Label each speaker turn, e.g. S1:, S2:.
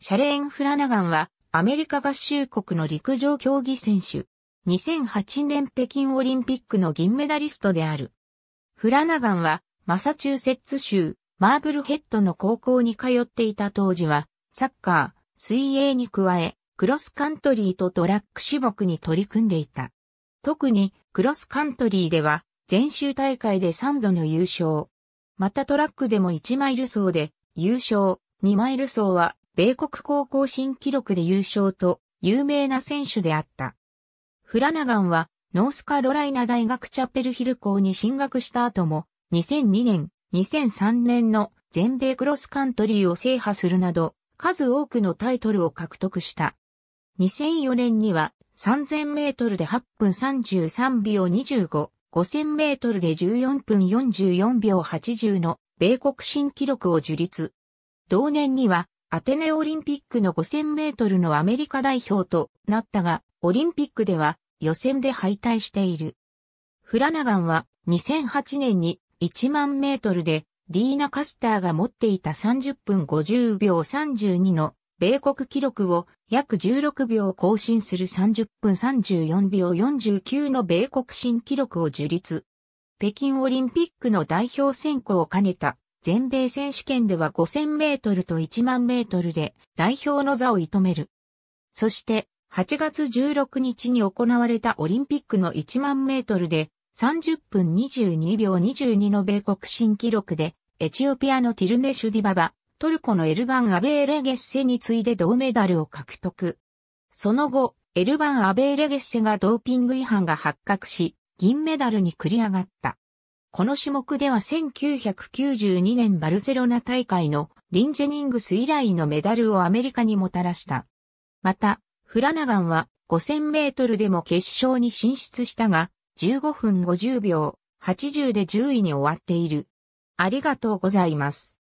S1: シャレーン・フラナガンはアメリカ合衆国の陸上競技選手。2008年北京オリンピックの銀メダリストである。フラナガンはマサチューセッツ州マーブルヘッドの高校に通っていた当時はサッカー、水泳に加えクロスカントリーとトラック種目に取り組んでいた。特にクロスカントリーでは全州大会で3度の優勝。またトラックでも1マイル走で優勝、2マイル走は米国高校新記録で優勝と有名な選手であった。フラナガンはノースカロライナ大学チャペルヒル校に進学した後も2002年、2003年の全米クロスカントリーを制覇するなど数多くのタイトルを獲得した。2004年には3000メートルで8分33秒25、5000メートルで14分44秒80の米国新記録を樹立。同年にはアテネオリンピックの5000メートルのアメリカ代表となったが、オリンピックでは予選で敗退している。フラナガンは2008年に1万メートルでディーナ・カスターが持っていた30分50秒32の米国記録を約16秒更新する30分34秒49の米国新記録を樹立。北京オリンピックの代表選考を兼ねた全米選手権では5000メートルと1万メートルで代表の座を射止める。そして、8月16日に行われたオリンピックの1万メートルで30分22秒22の米国新記録でエチオピアのティルネシュディババ、トルコのエルバン・アベーレゲッセに次いで銅メダルを獲得。その後、エルバン・アベーレゲッセがドーピング違反が発覚し、銀メダルに繰り上がった。この種目では1992年バルセロナ大会のリンジェニングス以来のメダルをアメリカにもたらした。また、フラナガンは5000メートルでも決勝に進出したが、15分50秒80で10位に終わっている。ありがとうございます。